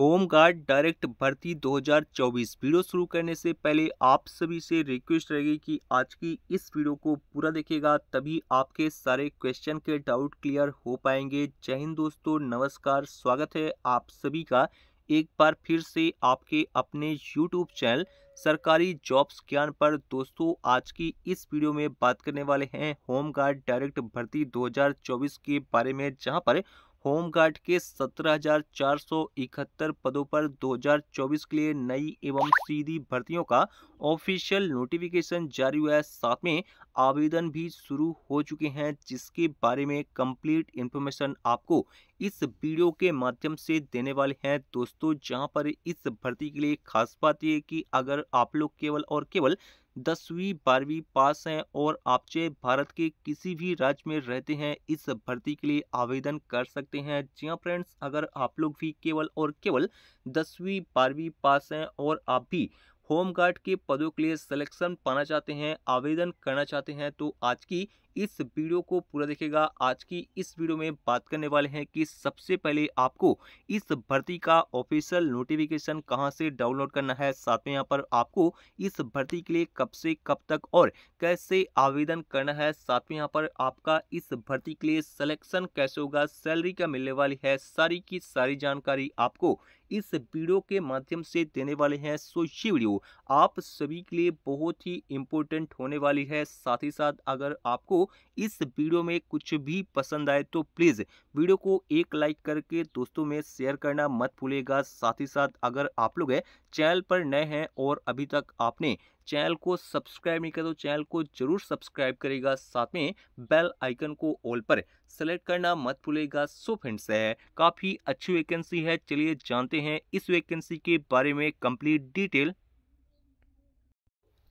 home guard direct भर्ती 2024 video शुरू करने से पहले आप सभी से रिक्वेस्ट रहेगी कि आज की इस वीडियो को पूरा देखेगा तभी आपके सारे क्वेश्चन के डाउट क्लियर हो पाएंगे जय हिंद दोस्तों नमस्कार स्वागत है आप सभी का एक बार फिर से आपके अपने YouTube चैनल सरकारी जॉब्स ज्ञान पर दोस्तों आज की इस वीडियो में बात करने वाले हैं होम गार्ड डायरेक्ट भर्ती 2024 के बारे में जहां पर होमगार्ड के सत्रह पदों पर 2024 के लिए नई एवं सीधी भर्तियों का ऑफिशियल नोटिफिकेशन जारी हुआ है साथ में आवेदन भी शुरू हो चुके हैं जिसके बारे में कंप्लीट इन्फॉर्मेशन आपको इस वीडियो के माध्यम से देने वाले हैं दोस्तों जहां पर इस भर्ती के लिए खास बात यह कि अगर आप लोग केवल और केवल दसवीं बारहवीं पास हैं और आप चाहे भारत के किसी भी राज्य में रहते हैं इस भर्ती के लिए आवेदन कर सकते हैं जी हाँ फ्रेंड्स अगर आप लोग भी केवल और केवल दसवीं बारहवीं पास हैं और आप भी होम गार्ड के पदों के लिए सिलेक्शन पाना चाहते हैं आवेदन करना चाहते हैं तो आज की इस वीडियो को पूरा देखेगा आज की इस वीडियो में बात करने वाले हैं कि सबसे पहले आपको इस भर्ती का ऑफिशियल नोटिफिकेशन कहां से डाउनलोड करना है साथ में यहां पर आपको इस भर्ती के लिए कब से कब तक और कैसे आवेदन करना है साथ में यहां पर आपका इस भर्ती के लिए सिलेक्शन कैसे होगा सैलरी क्या मिलने वाली है सारी की सारी जानकारी आपको इस वीडियो के माध्यम से देने वाले हैं सो ये वीडियो आप सभी के लिए बहुत ही इम्पोर्टेंट होने वाली है साथ ही साथ अगर आपको इस वीडियो में कुछ भी पसंद आए तो प्लीज़ वीडियो को एक लाइक करके दोस्तों में शेयर करना मत भूलेगा साथ ही साथ अगर आप लोग चैनल पर नए हैं और अभी तक आपने चैनल को सब्सक्राइब नहीं करते तो चैनल को जरूर सब्सक्राइब करेगा साथ में बेल आइकन को ऑल पर सेलेक्ट करना मत भूलेगा सो फ्रेंड्स है काफ़ी अच्छी वैकेंसी है चलिए जानते हैं इस वैकेंसी के बारे में कंप्लीट डिटेल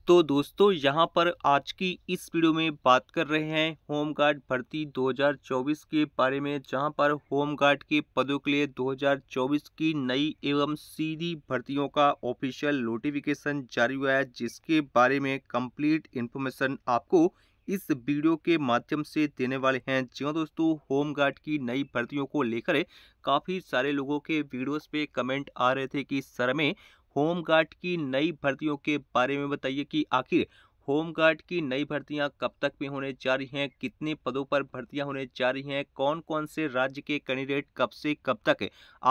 तो दोस्तों यहां पर आज की इस वीडियो में बात कर रहे हैं होम गार्ड भर्ती 2024 के बारे में जहां पर होम गार्ड के पदों के लिए 2024 की नई एवं सीधी भर्तियों का ऑफिशियल नोटिफिकेशन जारी हुआ है जिसके बारे में कंप्लीट इन्फॉर्मेशन आपको इस वीडियो के माध्यम से देने वाले हैं जी हाँ दोस्तों होम गार्ड की नई भर्तियों को लेकर काफ़ी सारे लोगों के वीडियोस पे कमेंट आ रहे थे कि सर में होमगार्ड की नई भर्तियों के बारे में बताइए कि आखिर होमगार्ड की नई भर्तियां कब तक में होने जा रही हैं कितने पदों पर भर्तियां होने जा रही हैं कौन कौन से राज्य के कैंडिडेट कब से कब तक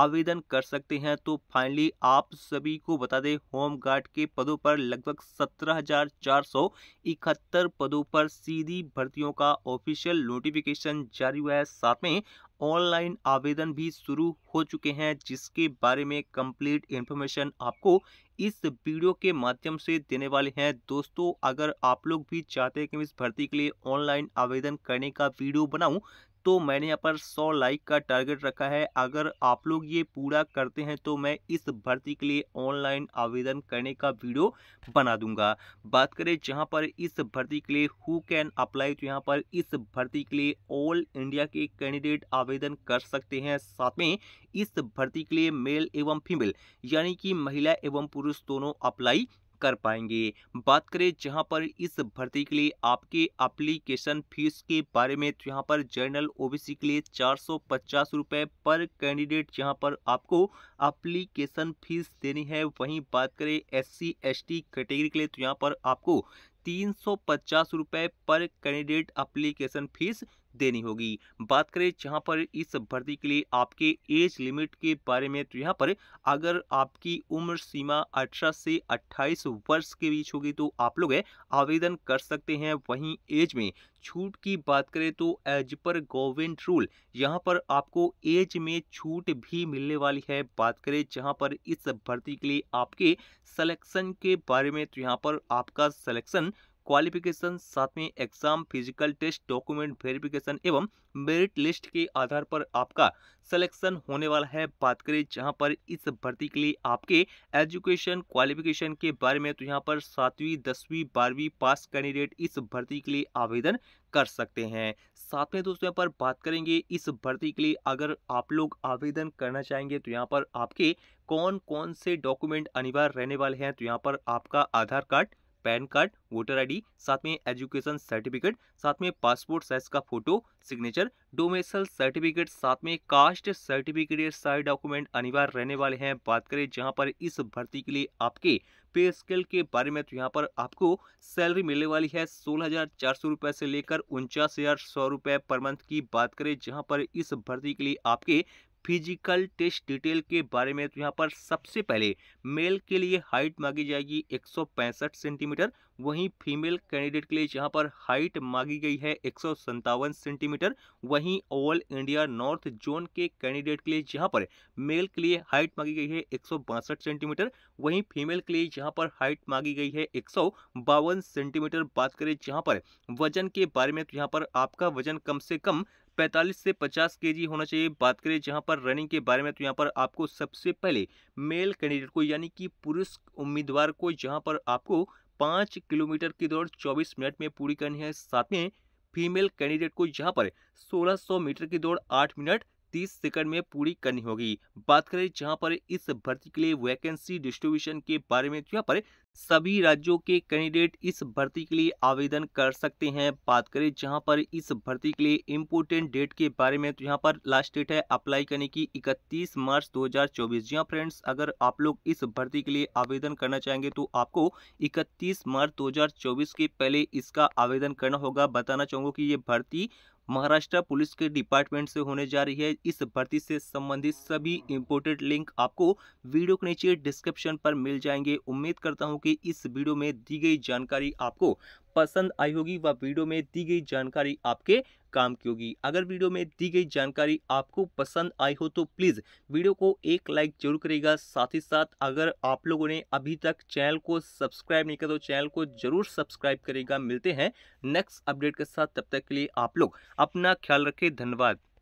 आवेदन कर सकते हैं तो फाइनली आप सभी को बता दें होमगार्ड के पदों पर लगभग सत्रह हजार चार सौ इकहत्तर पदों पर सीधी भर्तियों का ऑफिशियल नोटिफिकेशन जारी हुआ है साथ में ऑनलाइन आवेदन भी शुरू हो चुके हैं जिसके बारे में कंप्लीट इन्फॉर्मेशन आपको इस वीडियो के माध्यम से देने वाले हैं दोस्तों अगर आप लोग भी चाहते हैं कि इस भर्ती के लिए ऑनलाइन आवेदन करने का वीडियो बनाऊं तो मैंने यहाँ पर 100 लाइक का टारगेट रखा है अगर आप लोग ये पूरा करते हैं तो मैं इस भर्ती के लिए ऑनलाइन आवेदन करने का वीडियो बना दूंगा बात करें जहाँ पर इस भर्ती के लिए हु कैन अप्लाई तो यहाँ पर इस भर्ती के लिए ऑल इंडिया के कैंडिडेट आवेदन कर सकते हैं साथ में इस भर्ती के लिए मेल एवं फीमेल यानी कि महिला एवं पुरुष दोनों अप्लाई कर पाएंगे बात करें जहां पर इस भर्ती के लिए आपके एप्लीकेशन फीस के बारे में तो यहां पर जनरल ओबीसी के लिए चार सौ पर कैंडिडेट जहां पर आपको एप्लीकेशन फीस देनी है वहीं बात करें एससी एसटी कैटेगरी के लिए तो यहाँ पर आपको तीन सौ पचास रुपए पर कैंडिडेट अप्लीकेशन फीस देनी होगी बात करें जहाँ पर इस भर्ती के लिए आपके एज लिमिट के बारे में तो यहाँ पर अगर आपकी उम्र सीमा अठारह से अट्ठाईस वर्ष के बीच होगी तो आप लोग आवेदन कर सकते हैं वहीं एज में छूट की बात करें तो एज पर गवर्नमेंट रूल यहाँ पर आपको एज में छूट भी मिलने वाली है बात करें जहाँ पर इस भर्ती के लिए आपके सिलेक्शन के बारे में तो यहाँ पर आपका सिलेक्शन क्वालिफिकेशन साथ में exam physical test document verification एवं मेरिट लिस्ट के आधार पर आपका सिलेक्शन होने वाला है बात करें जहां पर इस भर्ती के लिए आपके एजुकेशन क्वालिफिकेशन के बारे में तो यहां पर सातवीं दसवीं बारहवीं पास कैंडिडेट इस भर्ती के लिए आवेदन कर सकते हैं साथ में दोस्तों यहाँ पर बात करेंगे इस भर्ती के लिए अगर आप लोग आवेदन करना चाहेंगे तो यहाँ पर आपके कौन कौन से डॉक्यूमेंट अनिवार्य रहने वाले हैं तो यहाँ पर आपका Aadhaar card pan card voter ID साथ में एजुकेशन सर्टिफिकेट साथ में पासपोर्ट साइज का फोटो सिग्नेचर डोमेसल सर्टिफिकेट साथ में कास्ट सर्टिफिकेट ये सारे डॉक्यूमेंट अनिवार्य रहने वाले हैं बात करें जहां पर इस भर्ती के लिए आपके पे स्केल के बारे में तो यहाँ पर आपको सैलरी मिलने वाली है सोलह हजार चार सौ से लेकर उनचास हजार सौ पर मंथ की बात करें जहाँ पर इस भर्ती के लिए आपके फिजिकल टेस्ट डिटेल के बारे में तो यहाँ पर सबसे पहले मेल के लिए हाइट मांगी जाएगी एक सेंटीमीटर वहीं फीमेल कैंडिडेट के लिए जहाँ पर हाइट मांगी गई है एक सेंटीमीटर वहीं ऑल इंडिया नॉर्थ जोन के कैंडिडेट के लिए जहाँ पर मेल के लिए हाइट मांगी गई है एक सेंटीमीटर वहीं फीमेल के लिए जहाँ पर हाइट मांगी गई है एक सेंटीमीटर बात करें जहाँ पर वजन के बारे में तो यहाँ पर आपका वजन कम से कम 45 से 50 केजी होना चाहिए बात करें जहां पर रनिंग के बारे में तो यहां पर आपको सबसे पहले मेल कैंडिडेट को यानी कि पुरुष उम्मीदवार को जहां पर आपको 5 किलोमीटर की दौड़ चौबीस मिनट में पूरी करनी है साथ में फीमेल कैंडिडेट को जहां पर 1600 मीटर की दौड़ आठ मिनट तीस सेकंड में पूरी करनी होगी बात करें जहां पर इस भर्ती के लिए वैकेंसी डिस्ट्रीब्यूशन के बारे में तो यहाँ पर सभी राज्यों के कैंडिडेट इस भर्ती के लिए आवेदन कर सकते हैं बात करें जहां पर इस भर्ती के लिए इम्पोर्टेंट डेट के बारे में तो यहां पर लास्ट डेट है अप्लाई करने की 31 मार्च 2024 जी हां फ्रेंड्स अगर आप लोग इस भर्ती के लिए आवेदन करना चाहेंगे तो आपको 31 मार्च 2024 के पहले इसका आवेदन करना होगा बताना चाहूँगा कि ये भर्ती महाराष्ट्र पुलिस के डिपार्टमेंट से होने जा रही है इस भर्ती से संबंधित सभी इम्पोर्टेंट लिंक आपको वीडियो के नीचे डिस्क्रिप्शन पर मिल जाएंगे उम्मीद करता हूँ कि इस वीडियो में दी गई जानकारी आपको पसंद आई होगी व वीडियो में दी गई जानकारी आपके काम की होगी अगर वीडियो में दी गई जानकारी आपको पसंद आई हो तो प्लीज़ वीडियो को एक लाइक जरूर करेगा साथ ही साथ अगर आप लोगों ने अभी तक चैनल को सब्सक्राइब नहीं किया तो चैनल को जरूर सब्सक्राइब करेगा मिलते हैं नेक्स्ट अपडेट के साथ तब तक के लिए आप लोग अपना ख्याल रखें धन्यवाद